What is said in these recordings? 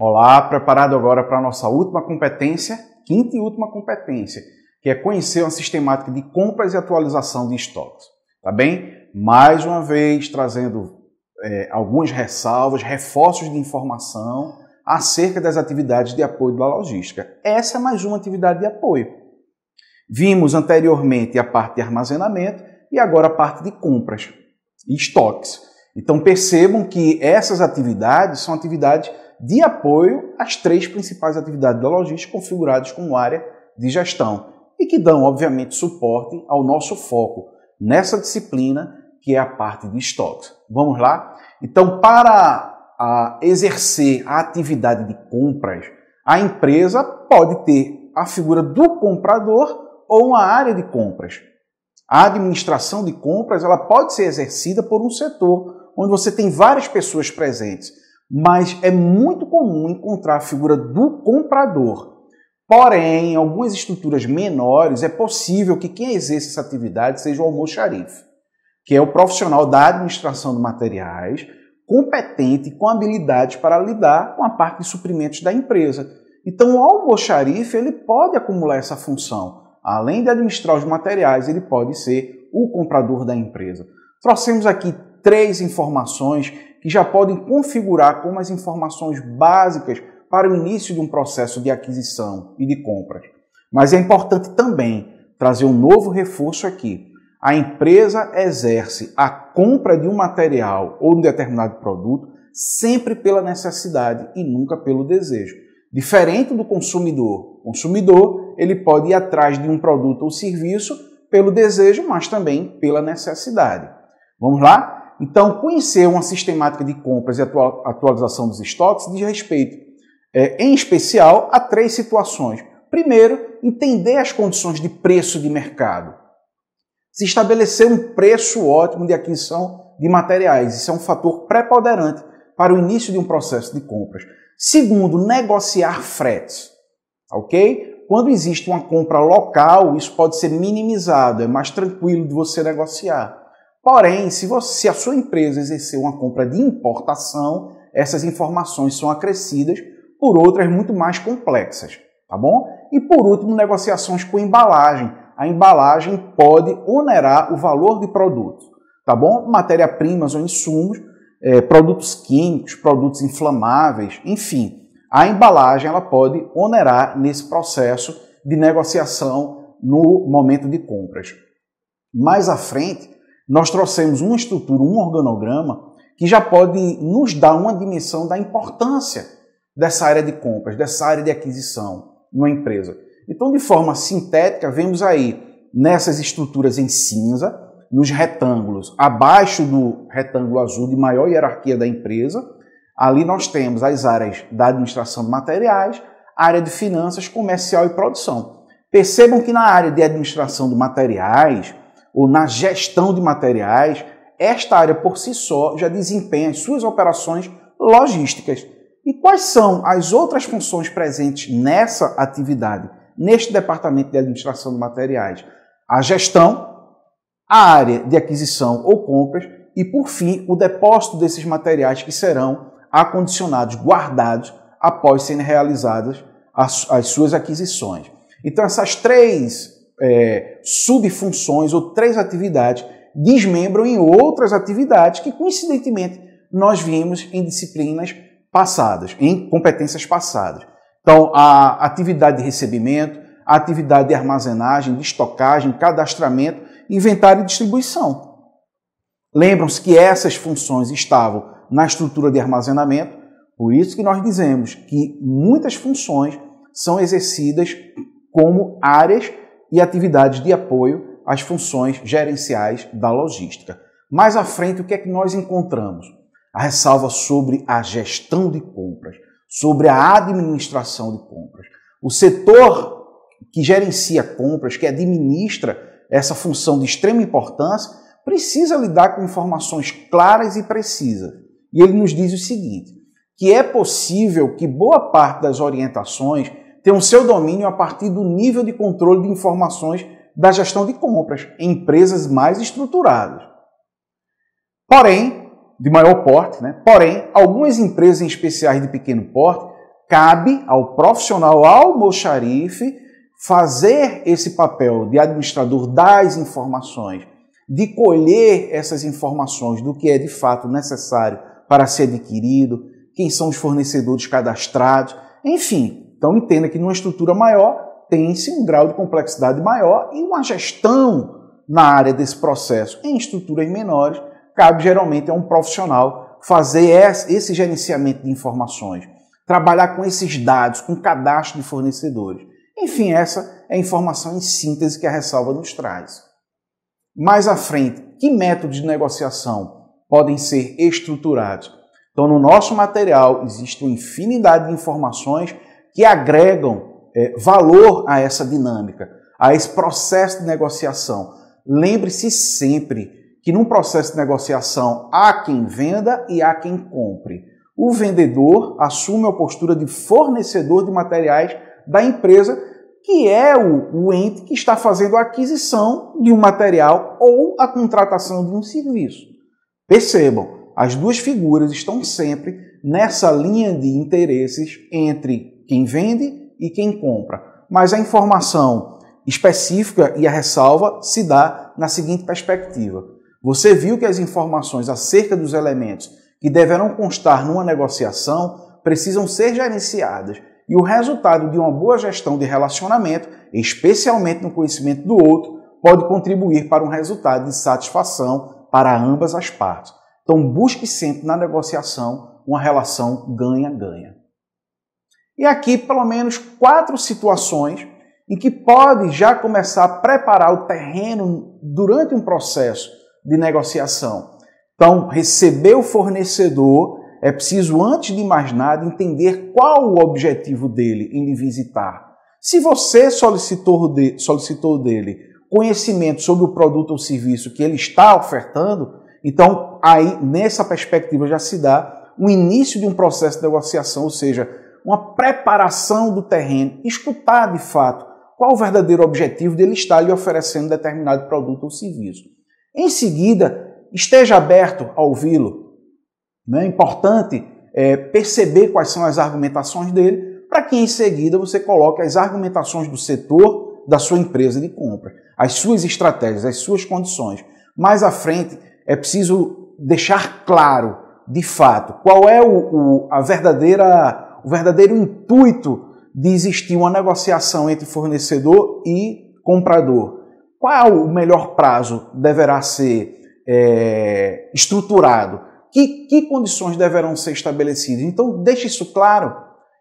Olá, preparado agora para a nossa última competência, quinta e última competência, que é conhecer uma sistemática de compras e atualização de estoques. Tá bem? Mais uma vez trazendo é, algumas ressalvas, reforços de informação acerca das atividades de apoio da logística. Essa é mais uma atividade de apoio. Vimos anteriormente a parte de armazenamento e agora a parte de compras e estoques. Então percebam que essas atividades são atividades de apoio às três principais atividades da logística configuradas como área de gestão e que dão, obviamente, suporte ao nosso foco nessa disciplina, que é a parte de estoques. Vamos lá? Então, para a exercer a atividade de compras, a empresa pode ter a figura do comprador ou uma área de compras. A administração de compras ela pode ser exercida por um setor, onde você tem várias pessoas presentes mas é muito comum encontrar a figura do comprador. Porém, em algumas estruturas menores, é possível que quem exerce essa atividade seja o almoxarife, que é o profissional da administração de materiais, competente e com habilidades para lidar com a parte de suprimentos da empresa. Então, o almoxarife ele pode acumular essa função. Além de administrar os materiais, ele pode ser o comprador da empresa. Trouxemos aqui três informações que já podem configurar como as informações básicas para o início de um processo de aquisição e de compras. Mas é importante também trazer um novo reforço aqui. A empresa exerce a compra de um material ou de um determinado produto sempre pela necessidade e nunca pelo desejo. Diferente do consumidor. O consumidor, ele pode ir atrás de um produto ou serviço pelo desejo, mas também pela necessidade. Vamos lá? Então, conhecer uma sistemática de compras e atualização dos estoques diz respeito, é, em especial, a três situações. Primeiro, entender as condições de preço de mercado. Se estabelecer um preço ótimo de aquisição de materiais. Isso é um fator preponderante para o início de um processo de compras. Segundo, negociar fretes. Ok? Quando existe uma compra local, isso pode ser minimizado, é mais tranquilo de você negociar. Porém, se, você, se a sua empresa exerceu uma compra de importação, essas informações são acrescidas por outras muito mais complexas, tá bom? E por último, negociações com embalagem. A embalagem pode onerar o valor de produto, tá bom? Matéria-primas ou insumos, é, produtos químicos, produtos inflamáveis, enfim. A embalagem ela pode onerar nesse processo de negociação no momento de compras. Mais à frente, nós trouxemos uma estrutura, um organograma que já pode nos dar uma dimensão da importância dessa área de compras, dessa área de aquisição numa empresa. Então, de forma sintética, vemos aí nessas estruturas em cinza, nos retângulos, abaixo do retângulo azul de maior hierarquia da empresa, ali nós temos as áreas da administração de materiais, área de finanças, comercial e produção. Percebam que na área de administração de materiais, ou na gestão de materiais, esta área por si só já desempenha as suas operações logísticas. E quais são as outras funções presentes nessa atividade, neste departamento de administração de materiais? A gestão, a área de aquisição ou compras e, por fim, o depósito desses materiais que serão acondicionados, guardados após serem realizadas as, as suas aquisições. Então, essas três é, subfunções ou três atividades desmembram em outras atividades que, coincidentemente, nós vimos em disciplinas passadas, em competências passadas. Então, a atividade de recebimento, a atividade de armazenagem, de estocagem, cadastramento, inventário e distribuição. Lembram-se que essas funções estavam na estrutura de armazenamento, por isso que nós dizemos que muitas funções são exercidas como áreas e atividades de apoio às funções gerenciais da logística. Mais à frente, o que é que nós encontramos? A ressalva sobre a gestão de compras, sobre a administração de compras. O setor que gerencia compras, que administra essa função de extrema importância, precisa lidar com informações claras e precisas. E ele nos diz o seguinte: que é possível que boa parte das orientações tem o seu domínio a partir do nível de controle de informações da gestão de compras em empresas mais estruturadas. Porém, de maior porte, né? porém, algumas empresas em especiais de pequeno porte, cabe ao profissional, ao fazer esse papel de administrador das informações, de colher essas informações do que é de fato necessário para ser adquirido, quem são os fornecedores cadastrados, enfim, então entenda que numa estrutura maior tem-se um grau de complexidade maior e uma gestão na área desse processo. Em estruturas menores, cabe geralmente a um profissional fazer esse gerenciamento de informações, trabalhar com esses dados, com cadastro de fornecedores. Enfim, essa é a informação em síntese que a ressalva nos traz. Mais à frente, que métodos de negociação podem ser estruturados? Então, no nosso material existe uma infinidade de informações que agregam é, valor a essa dinâmica, a esse processo de negociação. Lembre-se sempre que num processo de negociação há quem venda e há quem compre. O vendedor assume a postura de fornecedor de materiais da empresa, que é o, o ente que está fazendo a aquisição de um material ou a contratação de um serviço. Percebam, as duas figuras estão sempre nessa linha de interesses entre quem vende e quem compra. Mas a informação específica e a ressalva se dá na seguinte perspectiva: você viu que as informações acerca dos elementos que deverão constar numa negociação precisam ser gerenciadas e o resultado de uma boa gestão de relacionamento, especialmente no conhecimento do outro, pode contribuir para um resultado de satisfação para ambas as partes. Então, busque sempre na negociação uma relação ganha-ganha. E aqui, pelo menos, quatro situações em que pode já começar a preparar o terreno durante um processo de negociação. Então, receber o fornecedor, é preciso, antes de mais nada, entender qual o objetivo dele em lhe visitar. Se você solicitou, de, solicitou dele conhecimento sobre o produto ou serviço que ele está ofertando, então aí nessa perspectiva já se dá o início de um processo de negociação, ou seja, uma preparação do terreno, escutar de fato qual o verdadeiro objetivo dele estar lhe oferecendo determinado produto ou serviço. Em seguida, esteja aberto a ouvi-lo. É importante é, perceber quais são as argumentações dele, para que em seguida você coloque as argumentações do setor da sua empresa de compra, as suas estratégias, as suas condições. Mais à frente, é preciso deixar claro, de fato, qual é o, o a verdadeira o verdadeiro intuito de existir uma negociação entre fornecedor e comprador. Qual o melhor prazo deverá ser é, estruturado? Que, que condições deverão ser estabelecidas? Então, deixe isso claro.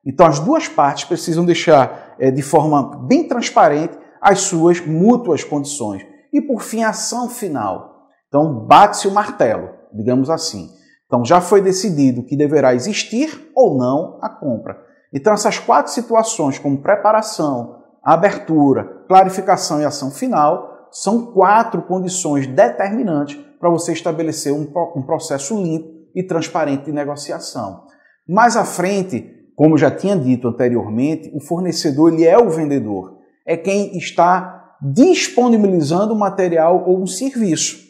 Então, as duas partes precisam deixar é, de forma bem transparente as suas mútuas condições. E, por fim, a ação final. Então, bate-se o martelo, digamos assim. Então, já foi decidido que deverá existir ou não a compra. Então, essas quatro situações, como preparação, abertura, clarificação e ação final, são quatro condições determinantes para você estabelecer um, um processo limpo e transparente de negociação. Mais à frente, como já tinha dito anteriormente, o fornecedor ele é o vendedor, é quem está disponibilizando o material ou um serviço.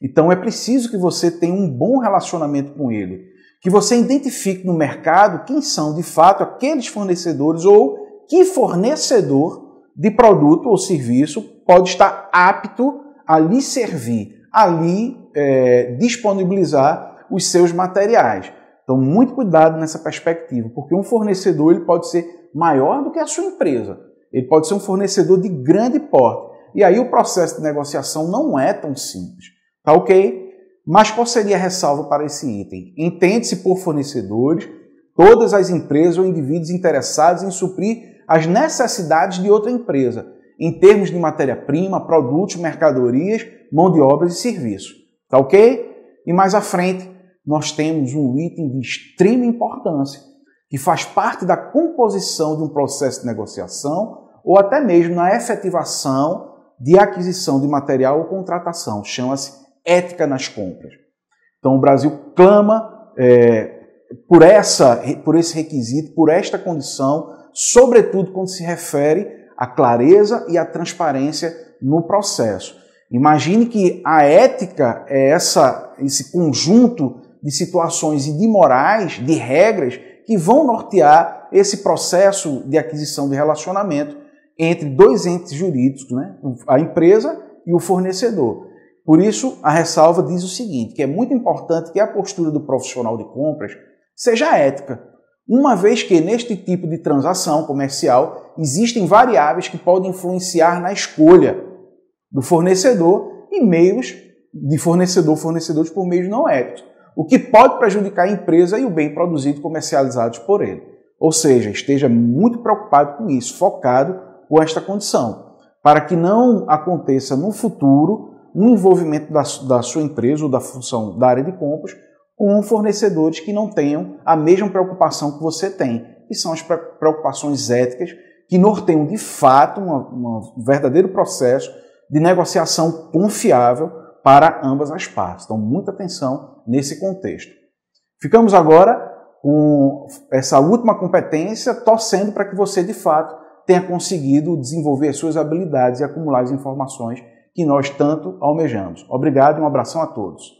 Então é preciso que você tenha um bom relacionamento com ele, que você identifique no mercado quem são de fato aqueles fornecedores ou que fornecedor de produto ou serviço pode estar apto a lhe servir, a lhe é, disponibilizar os seus materiais. Então, muito cuidado nessa perspectiva, porque um fornecedor ele pode ser maior do que a sua empresa. Ele pode ser um fornecedor de grande porte. E aí o processo de negociação não é tão simples. Tá ok? Mas qual seria a ressalva para esse item? Entende-se por fornecedores todas as empresas ou indivíduos interessados em suprir as necessidades de outra empresa, em termos de matéria-prima, produtos, mercadorias, mão de obra e serviço. Tá ok? E mais à frente, nós temos um item de extrema importância, que faz parte da composição de um processo de negociação ou até mesmo na efetivação de aquisição de material ou contratação. Chama-se ética nas compras. Então o Brasil clama é, por, essa, por esse requisito, por esta condição, sobretudo quando se refere à clareza e à transparência no processo. Imagine que a ética é essa, esse conjunto de situações e de morais, de regras, que vão nortear esse processo de aquisição de relacionamento entre dois entes jurídicos, né? a empresa e o fornecedor. Por isso, a ressalva diz o seguinte, que é muito importante que a postura do profissional de compras seja ética, uma vez que neste tipo de transação comercial existem variáveis que podem influenciar na escolha do fornecedor e meios de fornecedor fornecedores por meios não éticos, o que pode prejudicar a empresa e o bem produzido comercializados por ele. Ou seja, esteja muito preocupado com isso, focado com esta condição, para que não aconteça no futuro um envolvimento da, da sua empresa ou da função da área de compras com fornecedores que não tenham a mesma preocupação que você tem, que são as preocupações éticas que norteiam de fato um verdadeiro processo de negociação confiável para ambas as partes. Então, muita atenção nesse contexto. Ficamos agora com essa última competência, torcendo para que você de fato tenha conseguido desenvolver as suas habilidades e acumular as informações que nós tanto almejamos. Obrigado e um abração a todos.